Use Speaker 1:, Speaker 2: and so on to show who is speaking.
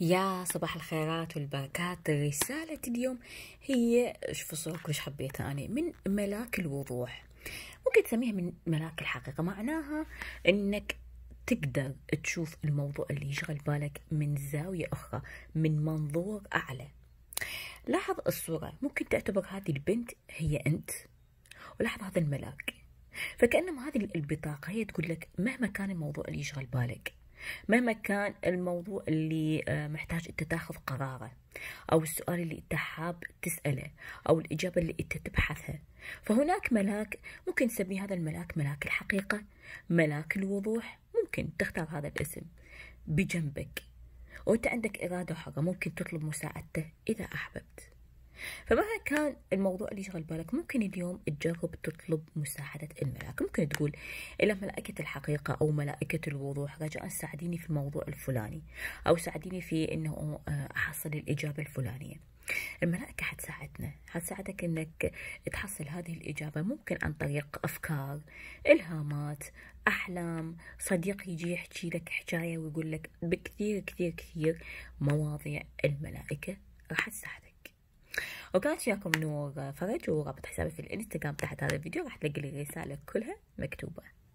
Speaker 1: يا صباح الخيرات والبركات رسالة اليوم هي شوفوا الصورة وش حبيتها أنا من ملاك الوضوح ممكن تسميها من ملاك الحقيقة معناها أنك تقدر تشوف الموضوع اللي يشغل بالك من زاوية أخرى من منظور أعلى لاحظ الصورة ممكن تعتبر هذه البنت هي أنت ولاحظ هذا الملاك فكأنما هذه البطاقة هي تقول لك مهما كان الموضوع اللي يشغل بالك مهما كان الموضوع اللي آه، محتاج انت تاخذ قراره او السؤال اللي انت حاب تساله او الاجابه اللي انت تبحثها فهناك ملاك ممكن تسمي هذا الملاك ملاك الحقيقه ملاك الوضوح ممكن تختار هذا الاسم بجنبك وانت عندك اراده حره ممكن تطلب مساعدته اذا احببت فمهما كان الموضوع اللي يشغل بالك ممكن اليوم تجرب تطلب مساعدة الملاك ممكن تقول إلى ملائكة الحقيقة أو ملائكة الوضوح رجاء ساعديني في الموضوع الفلاني أو ساعديني في أنه آه، أحصل الإجابة الفلانية الملائكة حتساعدنا حتساعدك انك تحصل هذه الإجابة ممكن عن طريق أفكار إلهامات أحلام صديق يجي يحكي لك حكاية ويقول لك بكثير كثير كثير مواضيع الملائكة راح تساعدك وكانت وياكم نور فرج ورابط حسابي في الانستغرام تحت هذا الفيديو راح تلاقي لي رسالة كلها مكتوبة